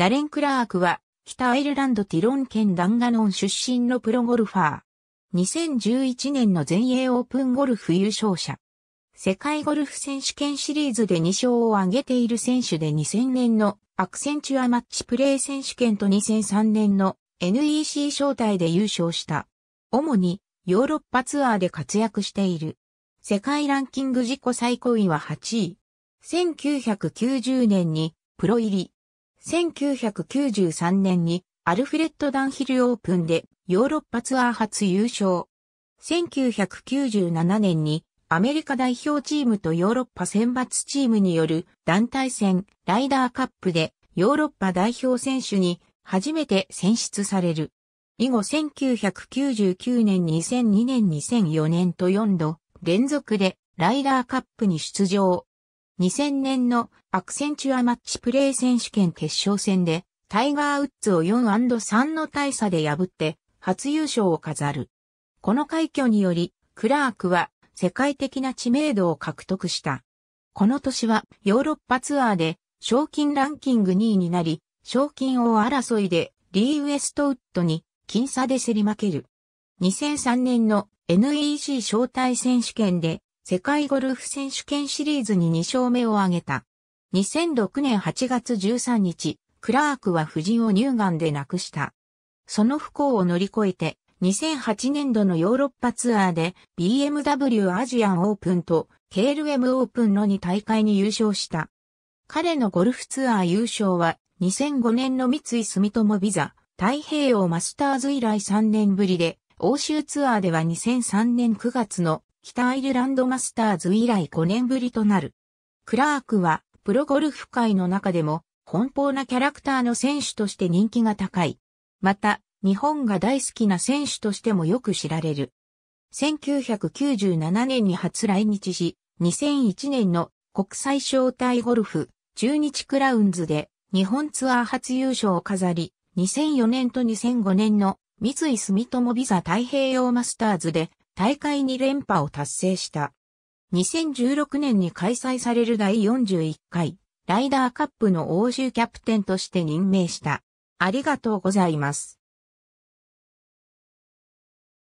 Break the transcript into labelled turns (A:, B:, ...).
A: ダレン・クラークは、北アイルランドティロン県ダンガノン出身のプロゴルファー。2011年の全英オープンゴルフ優勝者。世界ゴルフ選手権シリーズで2勝を挙げている選手で2000年のアクセンチュアマッチプレー選手権と2003年の NEC 招待で優勝した。主にヨーロッパツアーで活躍している。世界ランキング自己最高位は8位。1990年にプロ入り。1993年にアルフレッド・ダンヒル・オープンでヨーロッパツアー初優勝。1997年にアメリカ代表チームとヨーロッパ選抜チームによる団体戦ライダーカップでヨーロッパ代表選手に初めて選出される。以後1999年2002年2004年と4度連続でライダーカップに出場。2000年のアクセンチュアマッチプレー選手権決勝戦で、タイガー・ウッズを 4&3 の大差で破って、初優勝を飾る。この快挙により、クラークは世界的な知名度を獲得した。この年はヨーロッパツアーで賞金ランキング2位になり、賞金王争いでリー・ウエストウッドに僅差で競り負ける。2003年の NEC 招待選手権で世界ゴルフ選手権シリーズに2勝目を挙げた。2006年8月13日、クラークは夫人を乳がんで亡くした。その不幸を乗り越えて、2008年度のヨーロッパツアーで BMW アジアンオープンと KLM オープンの2大会に優勝した。彼のゴルフツアー優勝は2005年の三井住友ビザ太平洋マスターズ以来3年ぶりで、欧州ツアーでは2003年9月の北アイルランドマスターズ以来5年ぶりとなる。クラークは、プロゴルフ界の中でも、奔放なキャラクターの選手として人気が高い。また、日本が大好きな選手としてもよく知られる。1997年に初来日し、2001年の国際招待ゴルフ、中日クラウンズで日本ツアー初優勝を飾り、2004年と2005年の三井住友ビザ太平洋マスターズで大会2連覇を達成した。2016年に開催される第41回ライダーカップの欧州キャプテンとして任命した。ありがとうございます。